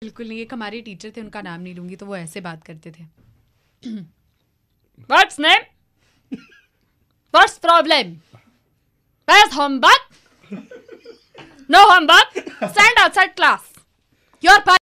बिल्कुल नहीं एक हमारे टीचर थे उनका नाम नहीं लूंगी तो वो ऐसे बात करते थे what's name what's problem where's homework no homework stand outside class your